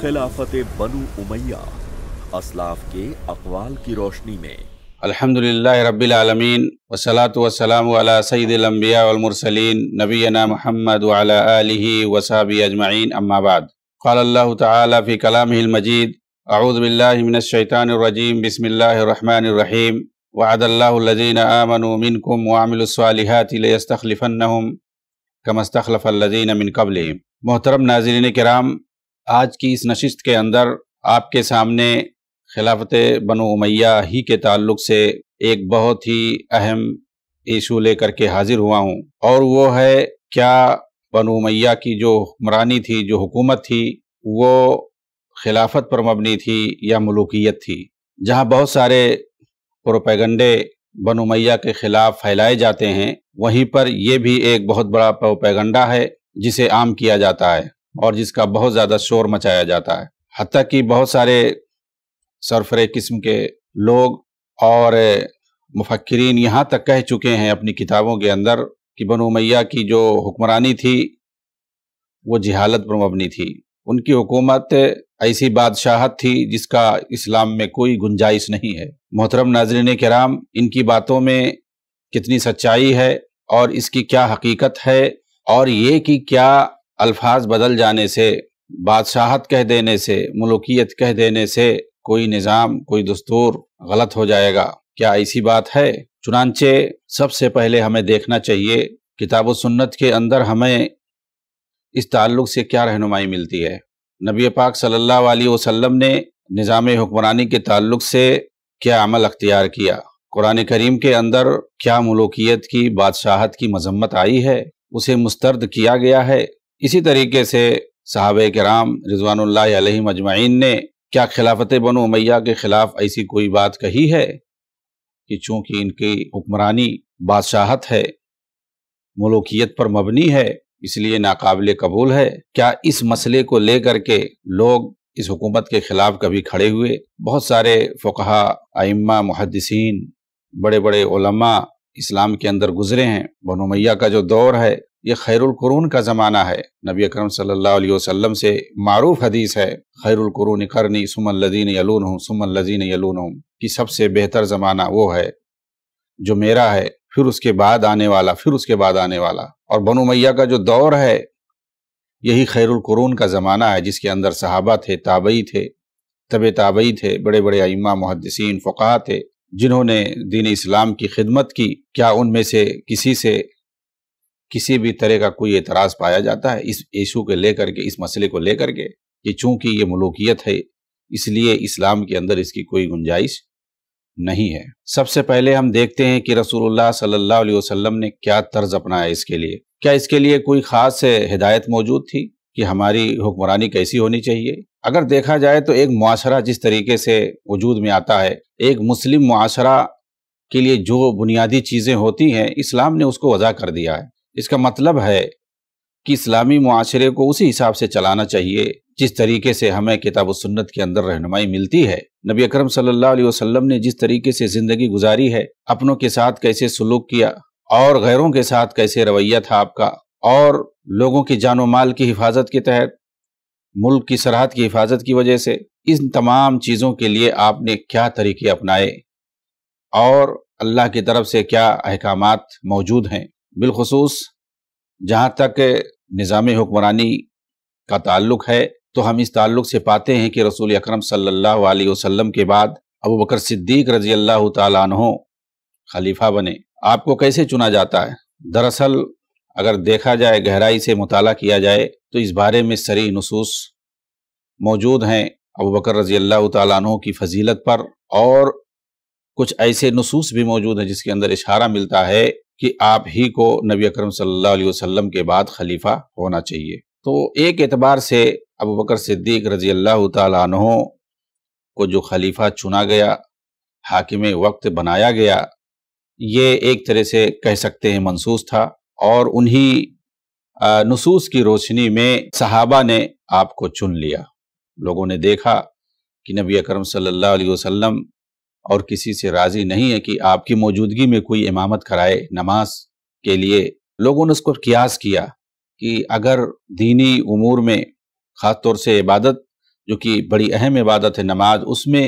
खिलाफत बनु उमैया असलाफ के अकवाल की रोशनी में अलहमदिल्ला रबालमीन वसलात वसलाम सईदम्बियामरसलिन नबीना महमद वसाबी अजमाइन अम्माबाद क़ाल्ला तफ़ी कलाम मजीद अऊज़बिल्लाशैतानरजीम बसमीम वादल्लाजीन आमनमिनकुम वामिलस्वालहतलस्तखलफ़नहम कमस्तखलफ़ल्लिन मिन कबल मोहतरम नाजरन कराम आज की इस नशिस्त के अंदर आपके सामने खिलाफत बनो उमैया ही के ताल्लुक से एक बहुत ही अहम इशू लेकर के हाजिर हुआ हूँ और वो है क्या बनो उमैया की जो हुक्मरानी थी जो हुकूमत थी वो खिलाफत पर मबनी थी या मलूकियत थी जहाँ बहुत सारे प्रोपैगंडे बनो उमैया के ख़िलाफ़ फैलाए जाते हैं वहीं पर यह भी एक बहुत बड़ा प्रोपैगंडा है जिसे आम किया जाता है और जिसका बहुत ज़्यादा शोर मचाया जाता है हती कि बहुत सारे सरफरे किस्म के लोग और मुफक्रीन यहाँ तक कह चुके हैं अपनी किताबों के अंदर कि बनो मैया की जो हुक्मरानी थी वो जिहालत पर मबनी थी उनकी हुकूमत ऐसी बादशाहत थी जिसका इस्लाम में कोई गुंजाइश नहीं है मोहतरम नाजरन कराम इनकी बातों में कितनी सच्चाई है और इसकी क्या हकीकत है और ये कि क्या अल्फाज बदल जाने से बादशाहत कह देने से मलुकियत कह देने से कोई निज़ाम कोई दस्तूर गलत हो जाएगा क्या ऐसी बात है चुनानचे सबसे पहले हमें देखना चाहिए किताब सुन्नत के अंदर हमें इस ताल्लुक से क्या रहनुमाई मिलती है नबी पाक सल्लल्लाहु अलैहि वसल्लम ने निज़ाम हुक्मरानी के ताल्लुक से क्या अमल अख्तियार किया कुरान करीम के अंदर क्या मलुकियत की बादशाहत की मजम्मत आई है उसे मुस्तरद किया गया है इसी तरीके से साहब कराम रिजवान मजमाइन ने क्या खिलाफत बनो मैया के ख़िलाफ़ ऐसी कोई बात कही है कि चूंकि इनकी हुक्मरानी बादशाहत है मलोकियत पर मबनी है इसलिए नाकबिल कबूल है क्या इस मसले को लेकर के लोग इस हुकूमत के ख़िलाफ़ कभी खड़े हुए बहुत सारे फकहा आइम्मा मुहदसिन बड़े बड़े इस्लाम के अंदर गुजरे हैं मैया का जो दौर है ये खैरुल कुरून का ज़माना है नबी अकरम सल्लल्लाहु अलैहि वसल्लम से मारूफ हदीस है खैरुल कुरून करनी सुमन लदीन यलून हूँ सुमन लदीन यलून हूँ कि सबसे बेहतर ज़माना वो है जो मेरा है फिर उसके बाद आने वाला फिर उसके बाद आने वाला और बनु मैया का जो दौर है यही खैरुल कुरून का ज़माना है जिसके अंदर सहाबा थे ताबई थे तब ताबई थे बड़े बड़े अम्मा मुहदसिन फ़ुका थे जिन्होंने दीन इस्लाम की खिदमत की क्या उनमें से किसी से किसी भी तरह का कोई एतराज़ पाया जाता है इस ईशू के लेकर के इस मसले को लेकर के कि चूंकि ये मलूकियत है इसलिए इस्लाम के अंदर इसकी कोई गुंजाइश नहीं है सबसे पहले हम देखते हैं कि रसूलुल्लाह सल्लल्लाहु अलैहि वसल्लम ने क्या तर्ज अपनाया इसके लिए क्या इसके लिए कोई ख़ास हिदायत मौजूद थी कि हमारी हुक्मरानी कैसी होनी चाहिए अगर देखा जाए तो एक माशरा जिस तरीके से वजूद में आता है एक मुस्लिम माशरा के लिए जो बुनियादी चीज़ें होती हैं इस्लाम ने उसको वजह कर दिया है इसका मतलब है कि इस्लामी माशरे को उसी हिसाब से चलाना चाहिए जिस तरीके से हमें किताब सुन्नत के अंदर रहनुमाई मिलती है नबी अकरम सल्लल्लाहु अलैहि वसल्लम ने जिस तरीके से जिंदगी गुजारी है अपनों के साथ कैसे सलूक किया और गैरों के साथ कैसे रवैया था आपका और लोगों की जानो माल की हिफाजत के तहत मुल्क की सरहद की हिफाजत की वजह से इन तमाम चीज़ों के लिए आपने क्या तरीके अपनाए और अल्लाह की तरफ से क्या अहकाम मौजूद हैं बिलखसूस जहाँ तक निज़ाम हुक्मरानी का ताल्लुक है तो हम इस ताल्लुक से पाते हैं कि रसूल अक्रम सल्लल्लाहु के बाद अबू बकर सिद्दीक रजी अल्लाह तहों खलीफा बने आपको कैसे चुना जाता है दरअसल अगर देखा जाए गहराई से मुताल किया जाए तो इस बारे में सरी नसूस मौजूद हैं अबू बकर रजी अल्लाह तहों की फजीलत पर और कुछ ऐसे नसूस भी मौजूद हैं जिसके अंदर इशारा मिलता है कि आप ही को नबी अकरम सल्लल्लाहु अलैहि वसल्लम के बाद खलीफा होना चाहिए तो एक एतबार से अबू बकर सिद्दीक रजी अल्लाह तहों को जो खलीफा चुना गया हाकिम वक्त बनाया गया ये एक तरह से कह सकते हैं मनसूस था और उन्हीं नसूस की रोशनी में सहाबा ने आपको चुन लिया लोगों ने देखा कि नबी अकरम सल्लल्लाहु अलैहि वसल्लम और किसी से राजी नहीं है कि आपकी मौजूदगी में कोई इमामत कराए नमाज के लिए लोगों ने उसको कियास किया कि अगर दीनी उमूर में ख़ास तौर से इबादत जो कि बड़ी अहम इबादत है नमाज उसमें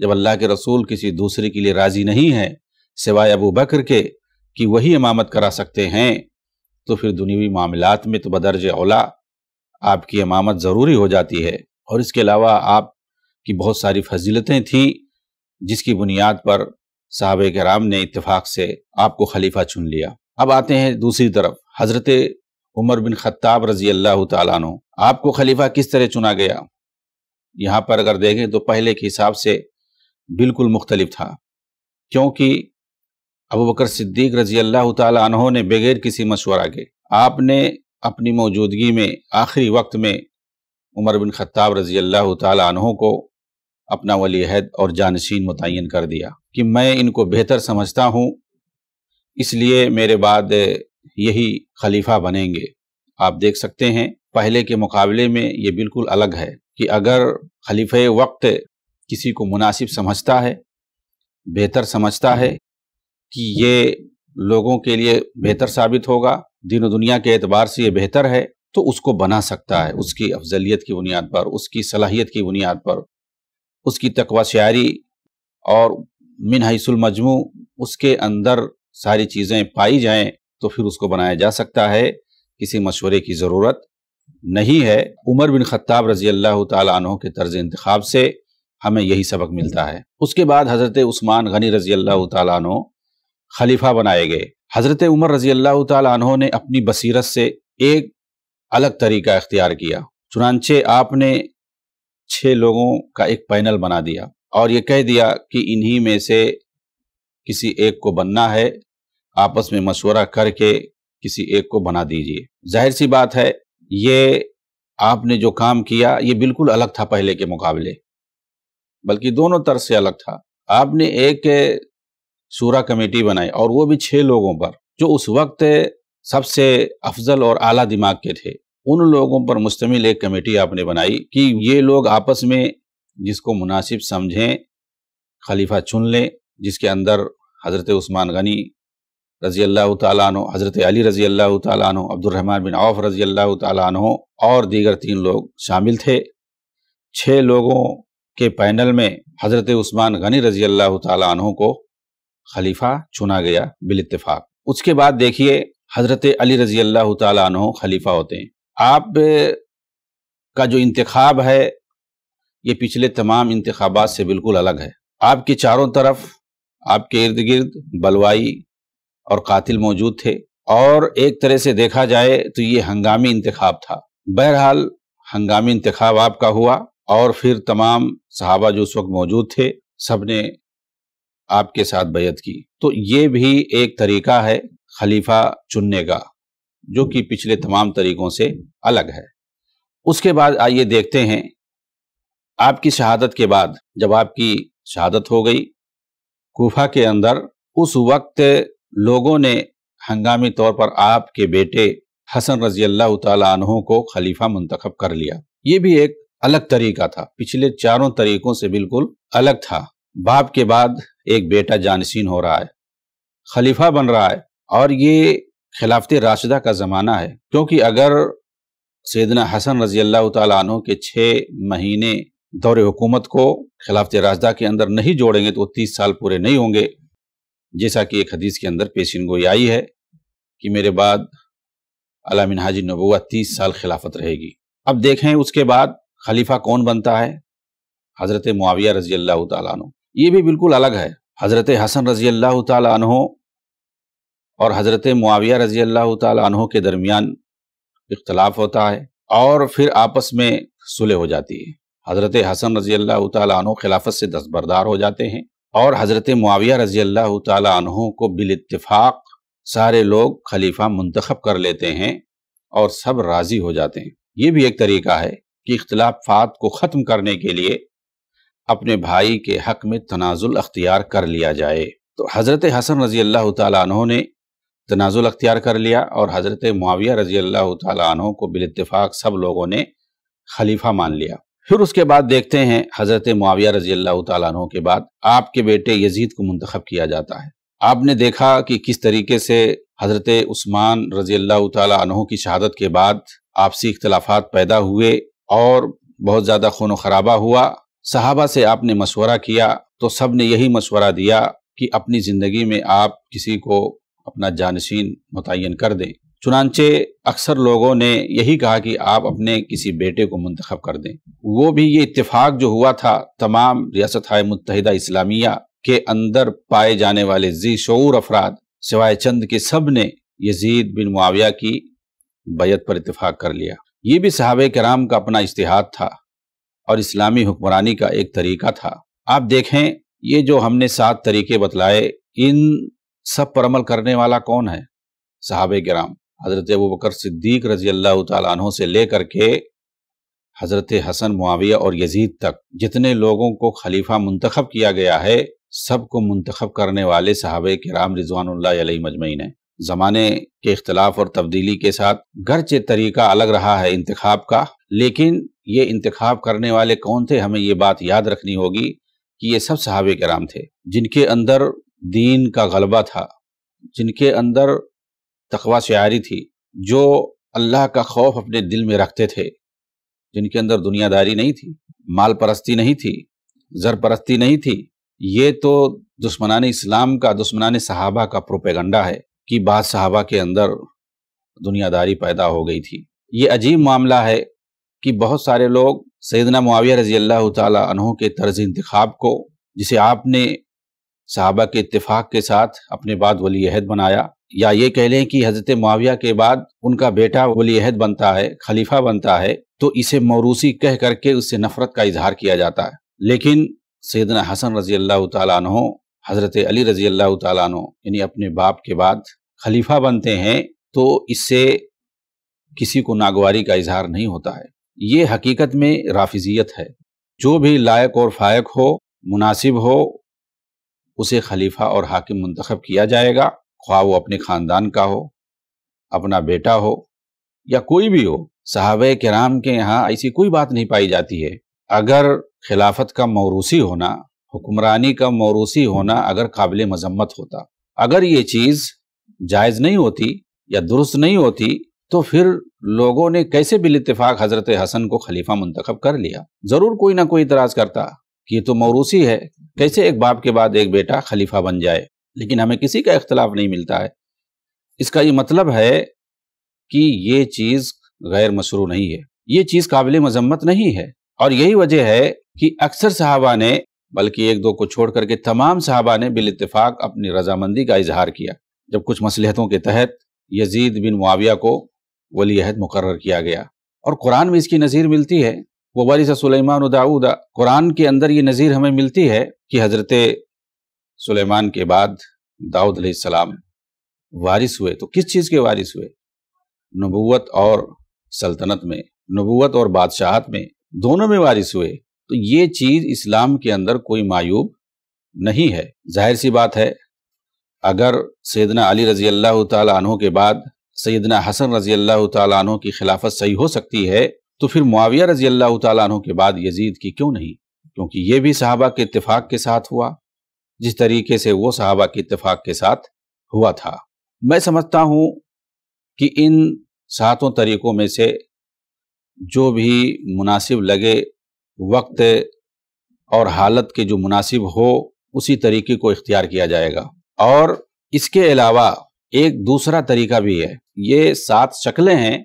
जब अल्लाह के रसूल किसी दूसरे के लिए राज़ी नहीं है सिवाय अबू बकर के कि वही इमामत करा सकते हैं तो फिर दुनियावी मामलात में तो बदरज औला आपकी इमामत ज़रूरी हो जाती है और इसके अलावा आप की बहुत सारी फजीलतें थीं जिसकी बुनियाद पर साहब कराम ने इतफाक़ से आपको खलीफा चुन लिया अब आते हैं दूसरी तरफ हज़रत उमर बिन खत्ताब रजी अल्लाह तु आपको खलीफा किस तरह चुना गया यहाँ पर अगर देखें तो पहले के हिसाब से बिल्कुल मुख्तलिफ था क्योंकि अबू बकर सिद्दीक रजी अल्लाह तु ने बगैर किसी मशवरा के आपने अपनी मौजूदगी में आखिरी वक्त में उमर बिन खत्ताब रजी अल्लाह तु को अपना वली अहद और जानशीन मुतन कर दिया कि मैं इनको बेहतर समझता हूँ इसलिए मेरे बाद यही खलीफा बनेंगे आप देख सकते हैं पहले के मुकाबले में ये बिल्कुल अलग है कि अगर खलीफ वक्त किसी को मुनासिब समझता है बेहतर समझता है कि ये लोगों के लिए बेहतर साबित होगा दिन दुनिया के एतबार से ये बेहतर है तो उसको बना सकता है उसकी अफजलियत की बुनियाद पर उसकी सलाहियत की बुनियाद पर उसकी तकवा शायरी और मिन हिसुल मजमू उसके अंदर सारी चीज़ें पाई जाएं तो फिर उसको बनाया जा सकता है किसी मशवरे की ज़रूरत नहीं है उमर बिन खत्ताब रजी अल्लाह तहों के तर्ज इंतखब से हमें यही सबक मिलता है उसके बाद हज़रत उस्मान गनी रजी अल्लाह तु खलीफा बनाए गए हज़रत उमर रजी अल्लाह तहों ने अपनी बसीरत से एक अलग तरीका इख्तियार किया चुनानचे आपने छह लोगों का एक पैनल बना दिया और ये कह दिया कि इन्हीं में से किसी एक को बनना है आपस में मशवरा करके किसी एक को बना दीजिए जाहिर सी बात है ये आपने जो काम किया ये बिल्कुल अलग था पहले के मुकाबले बल्कि दोनों तरफ से अलग था आपने एक सूरा कमेटी बनाई और वो भी छः लोगों पर जो उस वक्त सबसे अफजल और आला दिमाग के थे उन लोगों पर मुश्तमिल एक कमेटी आपने बनाई कि ये लोग आपस में जिसको मुनासिब समझें खलीफा चुन लें जिसके अंदर हज़रत उस्मान गनी रज़ी अल्लाह तु हज़रत अली रज़ी अल्लाह तु अब्दुलरहमान बिन औफ रज़ी अल्लाह तु और दीगर तीन लोग शामिल थे छः लोगों के पैनल में हज़रत उस्मान गनी रज़ी अल्लाह तु को खलीफा चुना गया बिल उसके बाद देखिए हज़रत अली रज़ी अल्लाह तु खलीफा होते हैं आप का जो इंतखब है ये पिछले तमाम इंतबात से बिल्कुल अलग है आपके चारों तरफ आपके इर्द गिर्द बलवाई और कातिल मौजूद थे और एक तरह से देखा जाए तो ये हंगामी इंतखब था बहरहाल हंगामी इंतखब आपका हुआ और फिर तमाम सहाबा जो उस वक्त मौजूद थे सब ने आपके साथ बैत की तो ये भी एक तरीका है खलीफा चुनने का जो कि पिछले तमाम तरीकों से अलग है उसके बाद आइए देखते हैं आपकी शहादत के बाद जब आपकी शहादत हो गई कोफा के अंदर उस वक्त लोगों ने हंगामी तौर पर आपके बेटे हसन रजी अल्लाह तहों को खलीफा मुंतखब कर लिया ये भी एक अलग तरीका था पिछले चारों तरीकों से बिल्कुल अलग था बाप के बाद एक बेटा जानसीन हो रहा है खलीफा बन रहा है और ये खिलाफत राशिदा का ज़माना है क्योंकि अगर सैदना हसन रजी अल्लाह तु के छः महीने दौर हुकूमत को खिलाफत राशदा के अंदर नहीं जोड़ेंगे तो वो तीस साल पूरे नहीं होंगे जैसा कि एक हदीस के अंदर पेशिन गोई आई है कि मेरे बाद अलामिन हाजी नबूआ तीस साल खिलाफत रहेगी अब देखें उसके बाद खलीफा कौन बनता है हज़रत मुआविया रजी अल्लाह तु ये भी बिल्कुल अलग है हज़रत हसन रजी अल्लाह तु और हज़रत मुआविया रज़ी अल्लाह तहों के दरमियान इख्तलाफ होता है और फिर आपस में सुलह हो जाती है हज़रत हसन रज़ी अल्लाह तहों खिलाफत से दस्तबरदार हो जाते हैं और हज़रत मुआविया रज़ी अल्लाह तहों को बिलतफाक़ सारे लोग खलीफा मंतखब कर लेते हैं और सब राज़ी हो जाते हैं ये भी एक तरीका है कि इख्तलाफात को ख़त्म करने के लिए अपने भाई के हक में तनाजुल अख्तियार कर लिया जाए तो हज़रत हसन रज़ी अल्लाह तहों ने तनाजुल अख्तियार कर लिया और हज़रत मुआविया रजी अल्लाह तु को बिलतफाक सब लोगों ने खलीफा मान लिया फिर उसके बाद देखते हैं हज़रत मुआविया रजी अल्लाह तु के बाद आपके बेटे यजीद को मंतखब किया जाता है आपने देखा कि किस तरीके से हज़रत उस्मान रजी अल्लाह तु की शहादत के बाद आपसी इख्तलाफात पैदा हुए और बहुत ज़्यादा खून खराबा हुआ सहाबा से आपने मशवरा किया तो सब ने यही मशवरा दिया कि अपनी ज़िंदगी में आप किसी को अपना जानशीन मुतन कर दें चुनानचे अक्सर लोगों ने यही कहा कि आप अपने किसी बेटे को मंतखब कर दें वो भी ये इतफाक़ जो हुआ था तमाम रियासत मुतहदा इस्लामिया के अंदर पाए जाने वाले जी शूर अफराद सिवाय चंद के सब ने यजीद बिन मुआविया की बैत पर इतफाक़ कर लिया ये भी सहाब कराम का अपना इश्तिहाद था और इस्लामी हुक्मरानी का एक तरीका था आप देखें ये जो हमने सात तरीके बतलाए इन सब पर अमल करने वाला कौन है साहब ग्राम हज़रत अबू बकर सिद्दीक रजी अल्लाह तहों से लेकर के हज़रत हसन मुआविया और यजीद तक जितने लोगों को खलीफा मुंतखब किया गया है सबको मंतखब करने वाले साहब राम रिजवान मजमैन है ज़माने के अख्तिलाफ और तब्दीली के साथ गरचे तरीका अलग रहा है इंतखाब का लेकिन ये इंतखब करने वाले कौन थे हमें ये बात याद रखनी होगी कि ये सब साहब राम थे जिनके अंदर दीन का गलबा था जिनके अंदर तकवा शारी थी जो अल्लाह का खौफ अपने दिल में रखते थे जिनके अंदर दुनियादारी नहीं थी माल परस्ती नहीं थी जर परस्ती नहीं थी ये तो दुश्मनान इस्लाम का दुश्मनान सहाबा का प्रोपेगंडा है कि बाद सहाबा के अंदर दुनियादारी पैदा हो गई थी ये अजीब मामला है कि बहुत सारे लोग सैदना मुआविया रजी अल्लाह तहों के तर्ज इंतखब को जिसे आपने साहबा के इतफाक के साथ अपने बाद वली अहद बनाया या ये कह लें कि हज़रत मुआविया के बाद उनका बेटा वली अहद बनता है खलीफा बनता है तो इसे मौरूसी कह करके उससे नफरत का इजहार किया जाता है लेकिन सैदना हसन रजी अल्लाह तु हज़रत अली रजी अल्लाह तु यानी अपने बाप के बाद खलीफा बनते हैं तो इससे किसी को नागवारी का इजहार नहीं होता है ये हकीकत में राफिजियत है जो भी लायक और फायक हो मुनासिब हो उसे खलीफा और हाकिम मंतखब किया जाएगा ख्वा वो अपने ख़ानदान का हो अपना बेटा हो या कोई भी हो साहब कराम के यहाँ ऐसी कोई बात नहीं पाई जाती है अगर खिलाफत का मौरूसी होना हुक्मरानी का मौरूसी होना अगर काबिल मजम्मत होता अगर ये चीज़ जायज़ नहीं होती या दुरुस्त नहीं होती तो फिर लोगों ने कैसे बिलतफाक हज़रत हसन को खलीफा मंतखब कर लिया ज़रूर कोई ना कोई इतराज़ करता कि ये तो मौरूसी है कैसे एक बाप के बाद एक बेटा खलीफा बन जाए लेकिन हमें किसी का इख्तलाफ नहीं मिलता है इसका ये मतलब है कि ये चीज़ गैर मशरू नहीं है ये चीज़ काबिल मजम्मत नहीं है और यही वजह है कि अक्सर साहबा ने बल्कि एक दो को छोड़ करके तमाम साहबा ने बिल इतफाक अपनी रजामंदी का इजहार किया जब कुछ मसलहतों के तहत यजीद बिन मुआविया को वली अहद मुकर किया गया और कुरान में इसकी नज़ीर मिलती है व वरिस सुलेमान दाऊद कुरान के अंदर ये नज़ीर हमें मिलती है कि हज़रत सुलेमान के बाद दाऊद सलाम वारिस हुए तो किस चीज़ के वारिस हुए नबूत और सल्तनत में नबूत और बादशाहत में दोनों में वारिस हुए तो ये चीज़ इस्लाम के अंदर कोई मायूब नहीं है जाहिर सी बात है अगर सैदना अली रजी अल्लाह तहों के बाद सैदना हसन रजी अल्लाह तहों की खिलाफत सही हो सकती है तो फिर मुआविया रजी अल्लाह तु के बाद यजीद की क्यों नहीं क्योंकि ये भी साहबा के इतफाक़ के साथ हुआ जिस तरीके से वो साहबा के इतफाक़ के साथ हुआ था मैं समझता हूँ कि इन सातों तरीक़ों में से जो भी मुनासिब लगे वक्त और हालत के जो मुनासिब हो उसी तरीके को इख्तियार किया जाएगा और इसके अलावा एक दूसरा तरीका भी है ये सात शक्लें हैं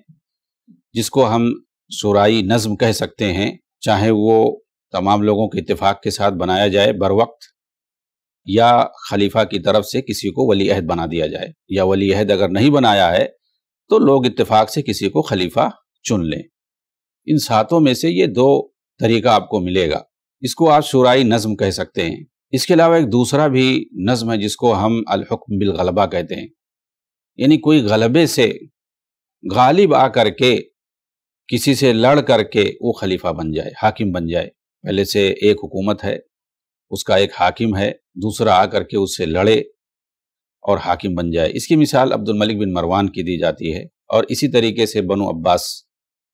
जिसको हम सुराई नज़म कह सकते हैं चाहे वो तमाम लोगों के इतफाक़ के साथ बनाया जाए बर वक्त या खलीफा की तरफ से किसी को वली अहद बना दिया जाए या वली अहद अगर नहीं बनाया है तो लोग इतफाक़ से किसी को खलीफा चुन लें इन सातों में से ये दो तरीका आपको मिलेगा इसको आप शुराई नज़म कह सकते हैं इसके अलावा एक दूसरा भी नज़म है जिसको हम अलहुक्म बिल गलबा कहते हैं यानी कोई गलबे से गालिब आकर के किसी से लड़ करके वो खलीफा बन जाए हाकिम बन जाए पहले से एक हुकूमत है उसका एक हाकिम है दूसरा आकर के उससे लड़े और हाकिम बन जाए इसकी मिसाल अब्दुल मलिक बिन मरवान की दी जाती है और इसी तरीके से बनो अब्बास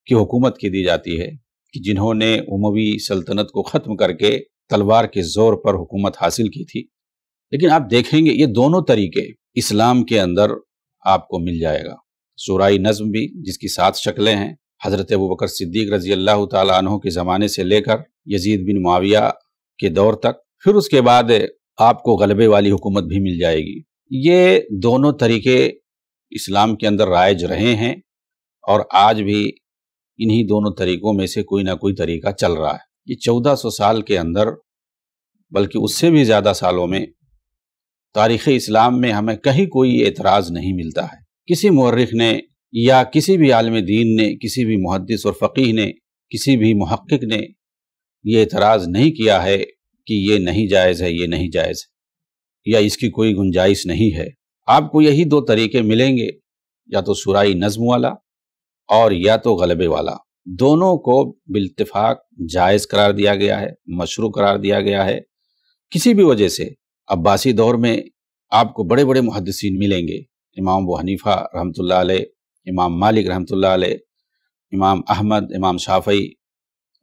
की हुकूमत की दी जाती है कि जिन्होंने उमवी सल्तनत को ख़त्म करके तलवार के ज़ोर पर हुकूमत हासिल की थी लेकिन आप देखेंगे ये दोनों तरीके इस्लाम के अंदर आपको मिल जाएगा शुराई नज़म भी जिसकी सात शक्लें हैं हज़रत अबू बकर सिद्दीक रजी अल्लाह तु के ज़माने से लेकर यजीद बिन माविया के दौर तक फिर उसके बाद आपको गलबे वाली हुकूमत भी मिल जाएगी ये दोनों तरीके इस्लाम के अंदर राइज रहे हैं और आज भी इन्हीं दोनों तरीकों में से कोई ना कोई तरीका चल रहा है ये चौदह सौ साल के अंदर बल्कि उससे भी ज़्यादा सालों में तारीख़ इस्लाम में हमें कहीं कोई एतराज़ नहीं मिलता है किसी मर्रख ने या किसी भी आलम दीन ने किसी भी मुहदस और फ़कीह ने किसी भी महक्क ने यह एतराज़ नहीं किया है कि ये नहीं जायज़ है ये नहीं जायज़ है या इसकी कोई गुंजाइश नहीं है आपको यही दो तरीके मिलेंगे या तो सुराई नज़म वाला और या तो गलबे वाला दोनों को बिल्तफ़ाक़ जायज़ करार दिया गया है मशरू करार दिया गया है किसी भी वजह से अब्बासी दौर में आपको बड़े बड़े मुहदसिन मिलेंगे इमाम वो हनीफ़ा रहमत इमाम मालिक रहमत इमाम अहमद इमाम शाफई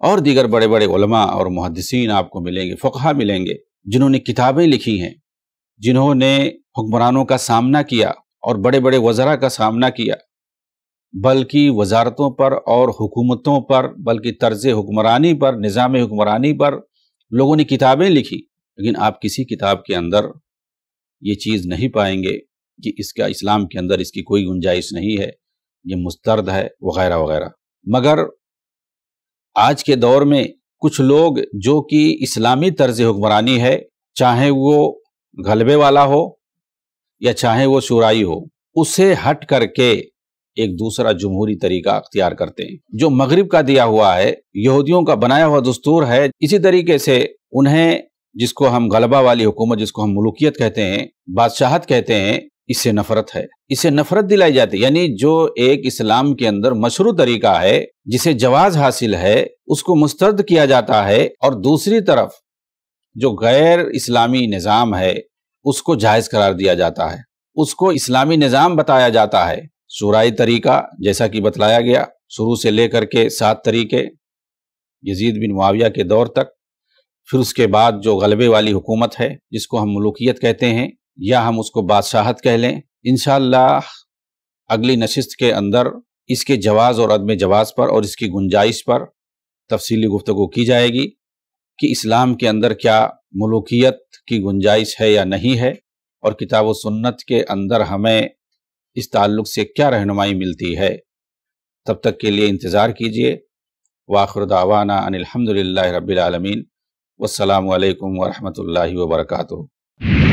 और दीगर बड़े बड़े उलमा और मुहदसिन आपको मिलेंगे फ़ा मिलेंगे जिन्होंने किताबें लिखी हैं जिन्होंने हुक्मरानों का सामना किया और बड़े बड़े वज़रा का सामना किया बल्कि वजारतों पर और हुकूमतों पर बल्कि तर्ज हुक्मरानी पर निज़ाम हुक्मरानी पर लोगों ने किताबें लिखी लेकिन आप किसी किताब के अंदर ये चीज़ नहीं पाएंगे कि इसका इस्लाम के अंदर इसकी कोई गुंजाइश नहीं है ये मुस्तरद है वगैरह वगैरह मगर आज के दौर में कुछ लोग जो कि इस्लामी तर्ज हुक्मरानी है चाहे वो गलबे वाला हो या चाहे वो शुराई हो उसे हट करके एक दूसरा जमहूरी तरीका अख्तियार करते हैं जो मगरब का दिया हुआ है यहूदियों का बनाया हुआ दस्तूर है इसी तरीके से उन्हें जिसको हम गलबा वाली हुकूमत जिसको हम मलुकियत कहते हैं बादशाहत कहते हैं इससे नफरत है इसे नफरत दिलाई जाती है यानी जो एक इस्लाम के अंदर मशरू तरीका है जिसे जवाज हासिल है उसको मुस्तरद किया जाता है और दूसरी तरफ जो गैर इस्लामी निज़ाम है उसको जायज़ करार दिया जाता है उसको इस्लामी निज़ाम बताया जाता है शुराई तरीका जैसा कि बतलाया गया शुरू से लेकर के सात तरीके यजीद बिन मुआविया के दौर तक फिर उसके बाद जो गलबे वाली हुकूमत है जिसको हम मलूकियत कहते हैं या हम उसको बादशाहत कह लें इन अगली नशस्त के अंदर इसके जवाज़ और अदम जवाज़ पर और इसकी गुंजाइश पर तफसीली गुफ्तु की जाएगी कि इस्लाम के अंदर क्या मलूकियत की गुंजाइश है या नहीं है और किताब व सुन्नत के अंदर हमें इस ताल्लुक़ से क्या रहनुमाई मिलती है तब तक के लिए इंतज़ार कीजिए वाखर दावाना अनिलहमदिल्ल रबालमीन वालकम वरहमल वर्का